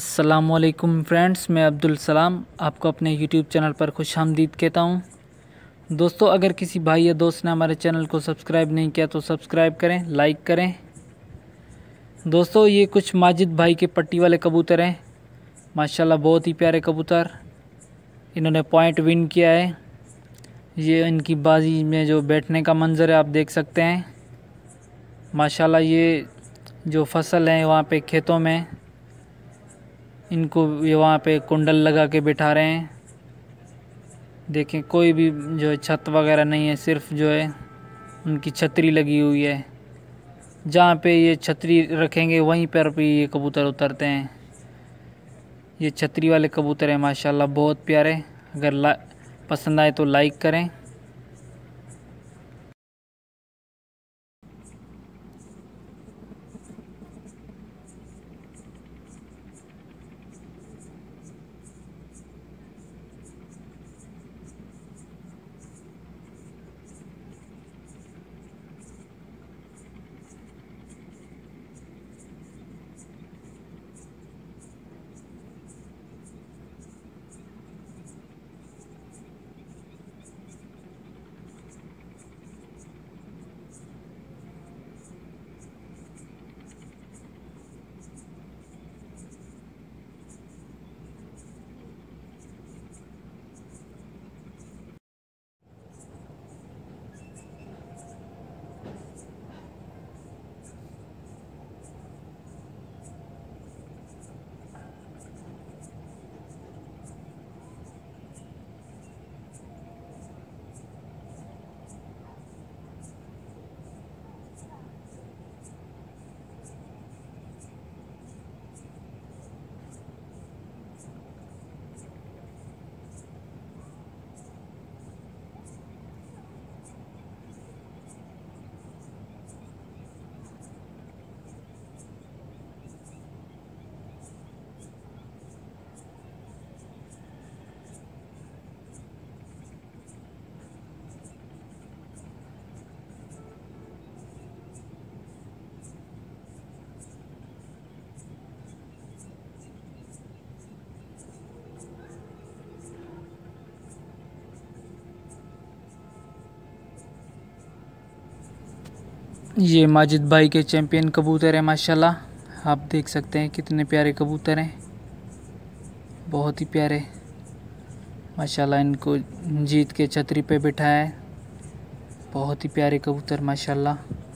असलकम फ्रेंड्स मैं अब्दुल सलाम आपको अपने यूट्यूब चैनल पर खुश आमदीद कहता हूँ दोस्तों अगर किसी भाई या दोस्त ने हमारे चैनल को सब्सक्राइब नहीं किया तो सब्सक्राइब करें लाइक करें दोस्तों ये कुछ माजिद भाई के पट्टी वाले कबूतर हैं माशाल्लाह बहुत ही प्यारे कबूतर इन्होंने पॉइंट विन किया है ये इनकी बाजी में जो बैठने का मंज़र है आप देख सकते हैं माशाला ये जो फसल हैं वहाँ पर खेतों में इनको ये वहाँ पे कुंडल लगा के बिठा रहे हैं देखें कोई भी जो है छत वगैरह नहीं है सिर्फ जो है उनकी छतरी लगी हुई है जहाँ पे ये छतरी रखेंगे वहीं पर भी ये कबूतर उतरते हैं ये छतरी वाले कबूतर हैं माशाल्लाह बहुत प्यारे अगर ला पसंद आए तो लाइक करें ये माजिद भाई के चैम्पियन कबूतर हैं माशाल्लाह आप देख सकते हैं कितने प्यारे कबूतर हैं बहुत ही प्यारे माशाल्लाह इनको जीत के छतरी पे बैठा है बहुत ही प्यारे कबूतर माशाल्लाह